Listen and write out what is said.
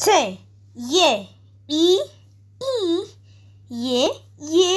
C，E，I，I，E，E。